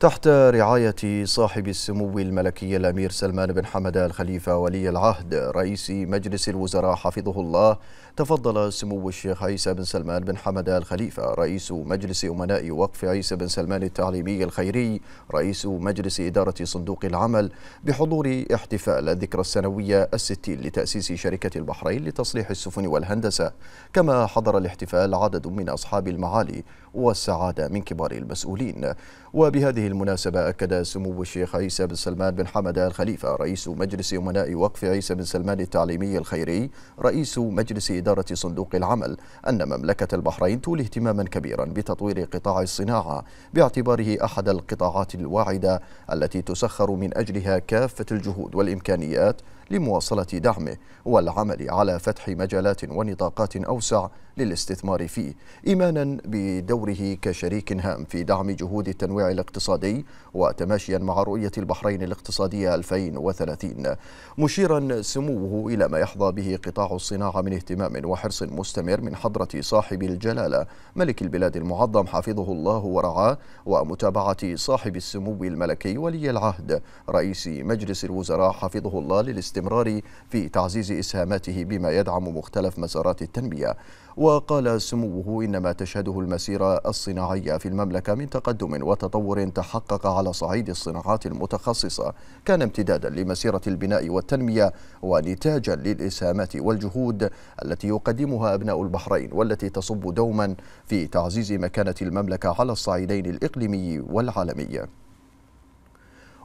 تحت رعاية صاحب السمو الملكي الأمير سلمان بن حمد الخليفة ولي العهد رئيس مجلس الوزراء حفظه الله تفضل سمو الشيخ عيسى بن سلمان بن حمد الخليفة رئيس مجلس أمناء وقف عيسى بن سلمان التعليمي الخيري رئيس مجلس إدارة صندوق العمل بحضور احتفال الذكرى السنوية الستين لتأسيس شركة البحرين لتصليح السفن والهندسة كما حضر الاحتفال عدد من أصحاب المعالي والسعادة من كبار المسؤولين وبهذه المناسبة أكد سمو الشيخ عيسى بن سلمان بن حمد آل خليفة رئيس مجلس أمناء وقف عيسى بن سلمان التعليمي الخيري رئيس مجلس إدارة صندوق العمل أن مملكة البحرين تولي اهتماما كبيرا بتطوير قطاع الصناعة باعتباره أحد القطاعات الواعدة التي تسخر من أجلها كافة الجهود والإمكانيات لمواصلة دعمه والعمل على فتح مجالات ونطاقات أوسع للاستثمار فيه إيمانا بدوره كشريك هام في دعم جهود التنويع الاقتصادي الاقتصادي وتماشيا مع رؤية البحرين الاقتصادية 2030 مشيرا سموه إلى ما يحظى به قطاع الصناعة من اهتمام وحرص مستمر من حضرة صاحب الجلالة ملك البلاد المعظم حفظه الله ورعاه ومتابعة صاحب السمو الملكي ولي العهد رئيس مجلس الوزراء حفظه الله للاستمرار في تعزيز إسهاماته بما يدعم مختلف مسارات التنمية وقال سموه إن ما تشهده المسيرة الصناعية في المملكة من تقدم وتطور تحت تحقق على صعيد الصناعات المتخصصة كان امتدادا لمسيرة البناء والتنمية ونتاجا للإسهامات والجهود التي يقدمها أبناء البحرين والتي تصب دوما في تعزيز مكانة المملكة على الصعيدين الإقليمي والعالمي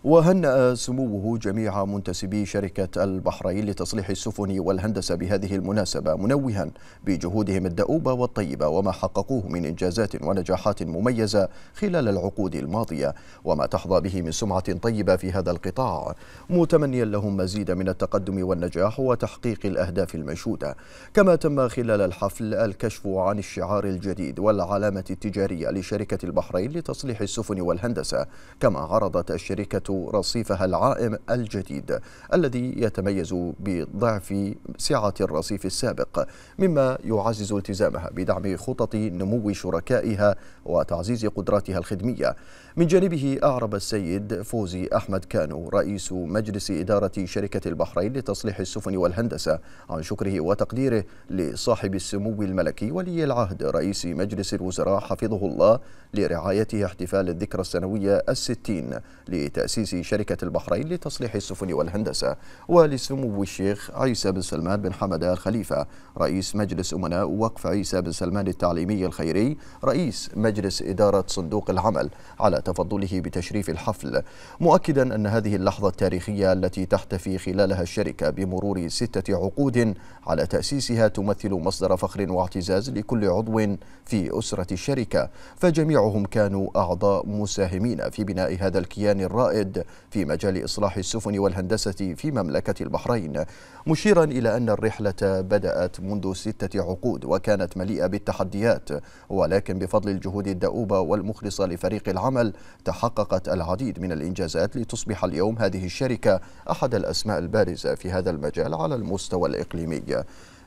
وهنأ سموه جميع منتسبي شركة البحرين لتصليح السفن والهندسة بهذه المناسبة منوها بجهودهم الدؤوبة والطيبة وما حققوه من إنجازات ونجاحات مميزة خلال العقود الماضية وما تحظى به من سمعة طيبة في هذا القطاع متمنيا لهم مزيد من التقدم والنجاح وتحقيق الأهداف المنشودة كما تم خلال الحفل الكشف عن الشعار الجديد والعلامة التجارية لشركة البحرين لتصليح السفن والهندسة كما عرضت الشركة رصيفها العائم الجديد الذي يتميز بضعف سعة الرصيف السابق مما يعزز التزامها بدعم خطط نمو شركائها وتعزيز قدراتها الخدمية من جانبه أعرب السيد فوزي أحمد كانو رئيس مجلس إدارة شركة البحرين لتصليح السفن والهندسة عن شكره وتقديره لصاحب السمو الملكي ولي العهد رئيس مجلس الوزراء حفظه الله لرعايته احتفال الذكرى السنوية الستين لتأسيس رئيس شركة البحرين لتصليح السفن والهندسة ولسمو الشيخ عيسى بن سلمان بن حمد الخليفة رئيس مجلس أمناء وقف عيسى بن سلمان التعليمي الخيري رئيس مجلس إدارة صندوق العمل على تفضله بتشريف الحفل مؤكدا أن هذه اللحظة التاريخية التي تحتفي خلالها الشركة بمرور ستة عقود على تأسيسها تمثل مصدر فخر واعتزاز لكل عضو في أسرة الشركة فجميعهم كانوا أعضاء مساهمين في بناء هذا الكيان الرائد الجديد في مجال إصلاح السفن والهندسة في مملكة البحرين مشيرا إلى أن الرحلة بدأت منذ ستة عقود وكانت مليئة بالتحديات ولكن بفضل الجهود الدؤوبة والمخلصة لفريق العمل تحققت العديد من الإنجازات لتصبح اليوم هذه الشركة أحد الأسماء البارزة في هذا المجال على المستوى الإقليمي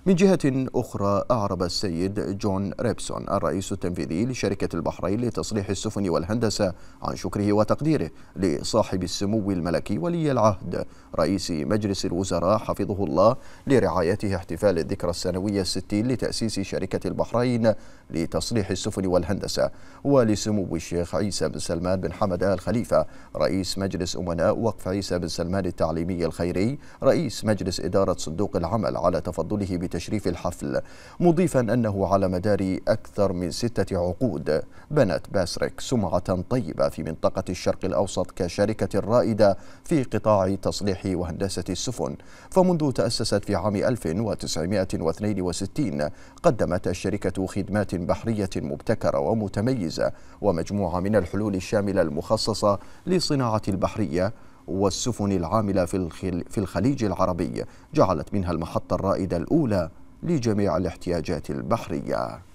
من جهة أخرى أعرب السيد جون ريبسون الرئيس التنفيذي لشركة البحرين لتصليح السفن والهندسة عن شكره وتقديره لصاحب السمو الملكي ولي العهد رئيس مجلس الوزراء حفظه الله لرعايته احتفال الذكرى السنوية الستين لتأسيس شركة البحرين لتصليح السفن والهندسة ولسمو الشيخ عيسى بن سلمان بن حمد آل خليفة رئيس مجلس أمناء وقف عيسى بن سلمان التعليمي الخيري رئيس مجلس إدارة صندوق العمل على تفضله بتشريف الحفل مضيفا أنه على مدار أكثر من ستة عقود بنت باسريك سمعة طيبة في منطقة الشرق الأوسط كشركة رائدة في قطاع تصليح وهندسة السفن فمنذ تأسست في عام 1962 قدمت الشركة خدمات بحرية مبتكرة ومتميزة ومجموعة من الحلول الشاملة المخصصة لصناعة البحرية والسفن العاملة في الخليج العربي جعلت منها المحطة الرائدة الأولى لجميع الاحتياجات البحرية